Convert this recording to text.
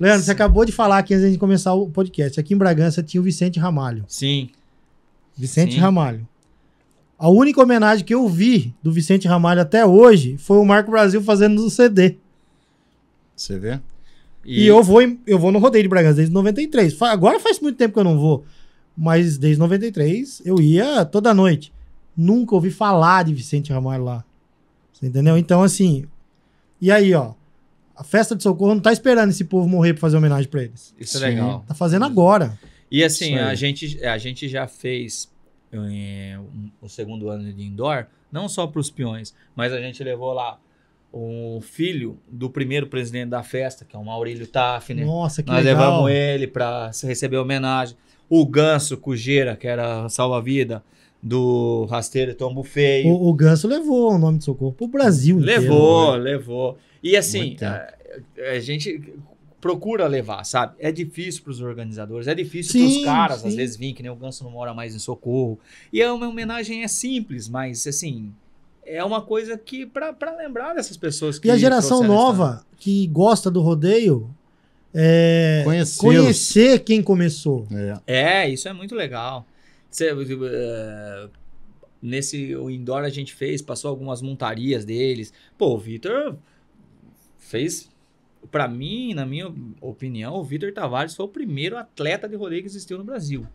Leandro, você acabou de falar aqui antes de começar o podcast. Aqui em Bragança tinha o Vicente Ramalho. Sim. Vicente Sim. Ramalho. A única homenagem que eu vi do Vicente Ramalho até hoje foi o Marco Brasil fazendo o CD. Você vê? E, e eu, vou, em, eu vou no rodeio de Bragança desde 93. Agora faz muito tempo que eu não vou. Mas desde 93 eu ia toda noite. Nunca ouvi falar de Vicente Ramalho lá. Você entendeu? Então, assim. E aí, ó. A festa de socorro não tá esperando esse povo morrer para fazer homenagem para eles. Isso Sim. é legal. Tá fazendo agora. E assim, a gente, a gente já fez é, um, o segundo ano de indoor, não só para os peões, mas a gente levou lá o filho do primeiro presidente da festa, que é o Maurílio Taff, né? Nossa, que Nós legal. levamos ele para receber homenagem. O Ganso Cujeira, que era salva-vida do rasteiro Tombo Feio. O, o, Ganso levou o nome de socorro pro Brasil levou, inteiro. Né? Levou, levou. E assim, a, a, gente procura levar, sabe? É difícil para os organizadores, é difícil para os caras, sim. às vezes, vir que nem o Ganso não mora mais em Socorro. E é uma homenagem é simples, mas assim, é uma coisa que para lembrar dessas pessoas que E a geração nova que gosta do rodeio, é, conhecer quem começou. É. é. isso é muito legal. Cê, uh, nesse o indoor a gente fez, passou algumas montarias deles. Pô, o Vitor fez. Para mim, na minha opinião, o Vitor Tavares foi o primeiro atleta de rodeio que existiu no Brasil.